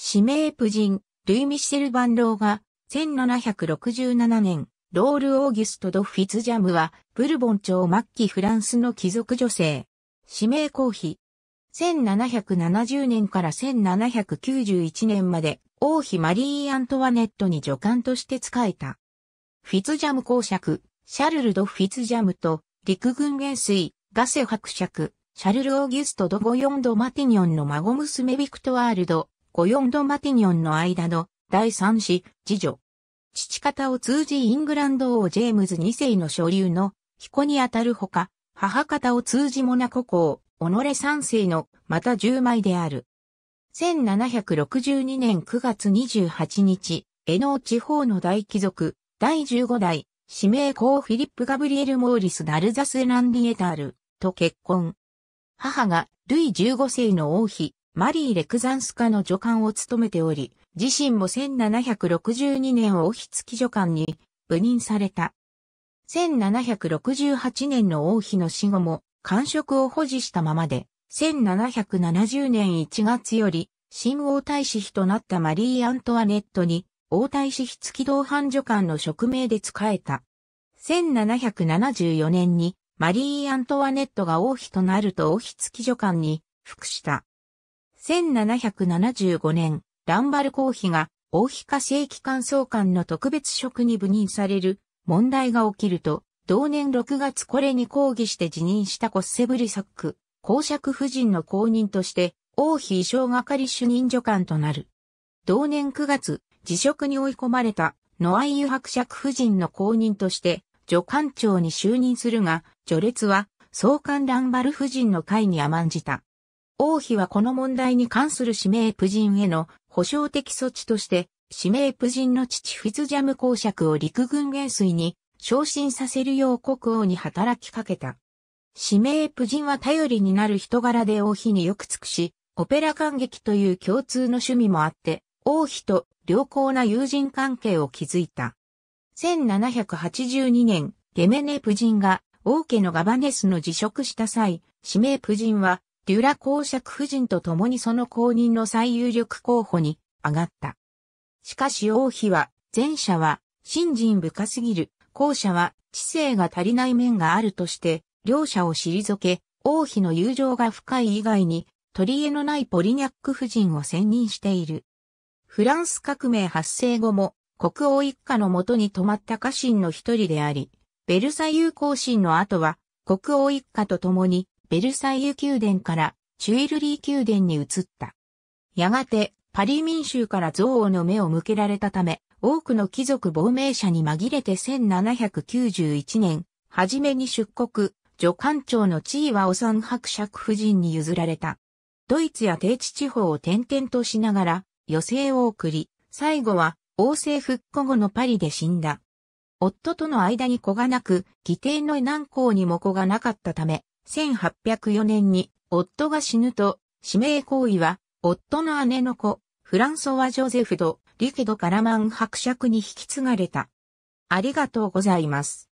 指名婦人、ルイ・ミシェル・バンローが、1767年、ロール・オーギュスト・ド・フィツジャムは、ブルボン朝末期フランスの貴族女性。指名公費。1770年から1791年まで、王妃マリー・アントワネットに助官として仕えた。フィツジャム公爵、シャルル・ド・フィツジャムと、陸軍元帥、ガセ伯爵、シャルル・オーギュスト・ド・ゴヨンド・マティニョンの孫娘ビクトワールド、コヨンド・マティニョンの間の第三子、次女。父方を通じイングランド王ジェームズ2世の所流の彦にあたるほか、母方を通じモナコ公、己三世のまた十枚である。1762年9月28日、江ノ地方の大貴族、第15代、指名公フィリップ・ガブリエル・モーリス・ダルザス・ランディエタールと結婚。母がルイ15世の王妃、マリー・レクザンスカの助官を務めており、自身も1762年王妃付き助官に部任された。1768年の王妃の死後も、官職を保持したままで、1770年1月より、新王太子妃となったマリー・アントワネットに、王太子妃付き同伴助官の職名で仕えた。1774年に、マリー・アントワネットが王妃となると王妃付き助官に、服した。1775年、ランバル公妃が大妃下正規官総監の特別職に赴任される問題が起きると、同年6月これに抗議して辞任したコッセブリサック、公爵夫人の公認として、王妃衣装係主任助官となる。同年9月、辞職に追い込まれた、ノアイユ伯爵夫人の公認として、助官長に就任するが、序列は、総監ランバル夫人の会に甘んじた。王妃はこの問題に関する指名夫人への保障的措置として、指名夫人の父フィズジャム公爵を陸軍元帥に昇進させるよう国王に働きかけた。指名夫人は頼りになる人柄で王妃によく尽くし、オペラ感激という共通の趣味もあって、王妃と良好な友人関係を築いた。1782年、ゲメネ夫人が王家のガバネスの辞職した際、指名夫人はデュラ公爵夫人と共にその後任の最有力候補に上がった。しかし王妃は、前者は、信心深すぎる、後者は、知性が足りない面があるとして、両者を退け、王妃の友情が深い以外に、取り柄のないポリニャック夫人を選任している。フランス革命発生後も、国王一家のもとに泊まった家臣の一人であり、ベルサイユ行進の後は、国王一家と共に、ベルサイユ宮殿からチュイルリー宮殿に移った。やがて、パリ民衆から憎悪の目を向けられたため、多くの貴族亡命者に紛れて1791年、はじめに出国、助官長の地位はお三伯爵夫人に譲られた。ドイツや低地地方を転々としながら、余生を送り、最後は王政復古後のパリで死んだ。夫との間に子がなく、義弟の何校にも子がなかったため、1804年に夫が死ぬと、指名行為は、夫の姉の子、フランソワ・ジョゼフド・リケドカラマン伯爵に引き継がれた。ありがとうございます。